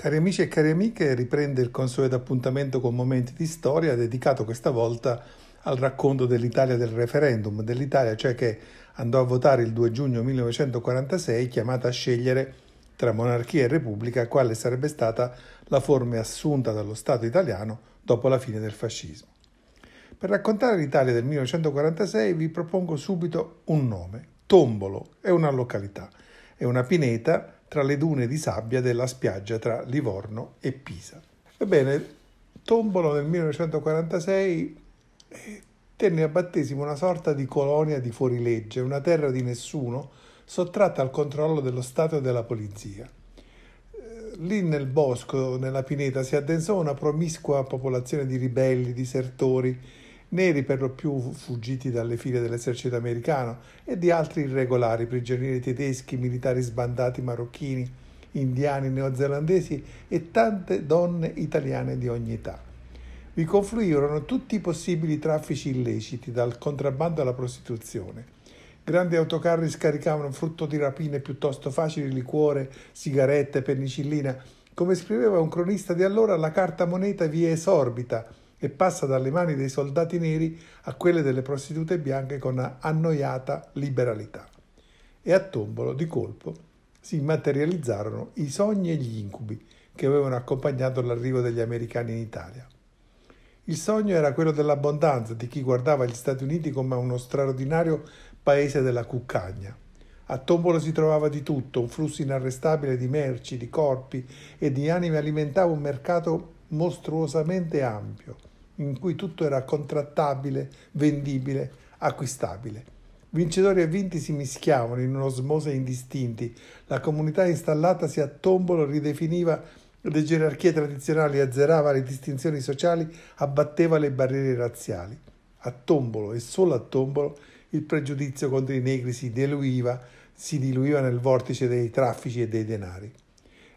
Cari amici e cari amiche, riprende il consueto appuntamento con Momenti di Storia dedicato questa volta al racconto dell'Italia del referendum, dell'Italia cioè che andò a votare il 2 giugno 1946 chiamata a scegliere tra monarchia e repubblica quale sarebbe stata la forma assunta dallo Stato italiano dopo la fine del fascismo. Per raccontare l'Italia del 1946 vi propongo subito un nome, Tombolo, è una località, è una pineta tra le dune di sabbia della spiaggia tra Livorno e Pisa. Ebbene, Tombolo nel 1946 tenne a battesimo una sorta di colonia di fuorilegge, una terra di nessuno, sottratta al controllo dello Stato e della polizia. Eh, lì nel bosco, nella pineta, si addensò una promiscua popolazione di ribelli, disertori, neri per lo più fuggiti dalle file dell'esercito americano e di altri irregolari, prigionieri tedeschi, militari sbandati marocchini, indiani neozelandesi e tante donne italiane di ogni età. Vi confluirono tutti i possibili traffici illeciti, dal contrabbando alla prostituzione. Grandi autocarri scaricavano frutto di rapine piuttosto facili, liquore, sigarette, penicillina. Come scriveva un cronista di allora, la carta moneta vi esorbita e passa dalle mani dei soldati neri a quelle delle prostitute bianche con annoiata liberalità. E a tombolo, di colpo, si materializzarono i sogni e gli incubi che avevano accompagnato l'arrivo degli americani in Italia. Il sogno era quello dell'abbondanza di chi guardava gli Stati Uniti come uno straordinario paese della cuccagna. A Tombolo si trovava di tutto, un flusso inarrestabile di merci, di corpi e di anime alimentava un mercato mostruosamente ampio in cui tutto era contrattabile, vendibile, acquistabile. Vincitori e vinti si mischiavano in un'osmose indistinti, la comunità installatasi a tombolo ridefiniva le gerarchie tradizionali, azzerava le distinzioni sociali, abbatteva le barriere razziali. A tombolo e solo a tombolo il pregiudizio contro i negri si diluiva, si diluiva nel vortice dei traffici e dei denari.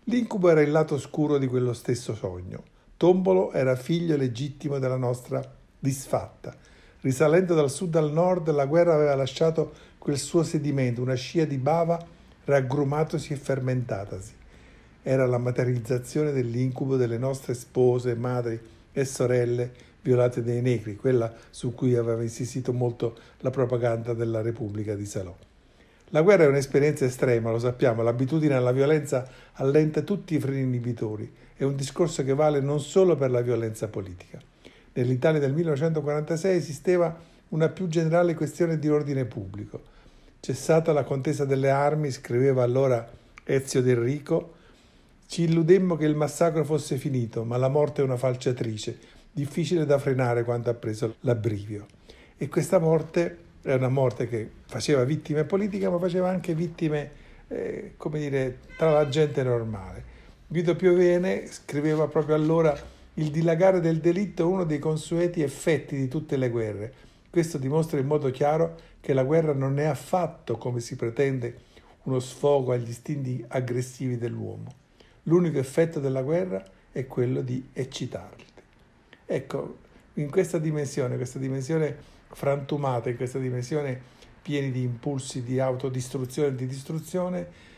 L'incubo era il lato scuro di quello stesso sogno. Tombolo era figlio legittimo della nostra disfatta. Risalendo dal sud al nord, la guerra aveva lasciato quel suo sedimento, una scia di bava raggrumatosi e fermentatasi. Era la materializzazione dell'incubo delle nostre spose, madri e sorelle violate dai negri, quella su cui aveva insistito molto la propaganda della Repubblica di Salò. La guerra è un'esperienza estrema, lo sappiamo, l'abitudine alla violenza allenta tutti i freni inibitori, è un discorso che vale non solo per la violenza politica. Nell'Italia del 1946 esisteva una più generale questione di ordine pubblico. Cessata la contesa delle armi, scriveva allora Ezio Del Rico, ci illudemmo che il massacro fosse finito, ma la morte è una falciatrice, difficile da frenare quando ha preso l'abbrivio. E questa morte era una morte che faceva vittime politiche, ma faceva anche vittime, eh, come dire, tra la gente normale. Guido Piovene scriveva proprio allora il dilagare del delitto è uno dei consueti effetti di tutte le guerre. Questo dimostra in modo chiaro che la guerra non è affatto, come si pretende, uno sfogo agli istinti aggressivi dell'uomo. L'unico effetto della guerra è quello di eccitarli. Ecco, in questa dimensione, questa dimensione frantumata in questa dimensione, pieni di impulsi di autodistruzione e di distruzione.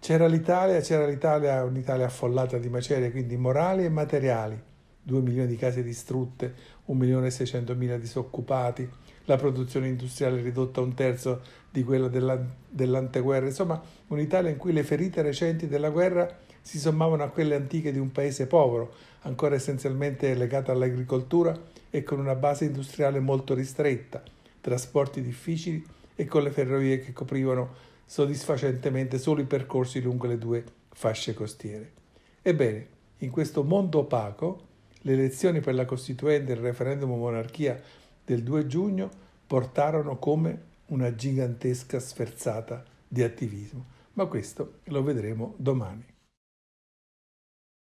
C'era l'Italia, c'era l'Italia, un'Italia affollata di macerie, quindi morali e materiali. 2 milioni di case distrutte, 1 milione e 600 mila disoccupati, la produzione industriale ridotta a un terzo di quella della, dell'anteguerra, insomma un'Italia in cui le ferite recenti della guerra si sommavano a quelle antiche di un paese povero, ancora essenzialmente legato all'agricoltura e con una base industriale molto ristretta, trasporti difficili e con le ferrovie che coprivano soddisfacentemente solo i percorsi lungo le due fasce costiere. Ebbene, in questo mondo opaco, le elezioni per la Costituente e il referendum monarchia del 2 giugno portarono come una gigantesca sferzata di attivismo, ma questo lo vedremo domani.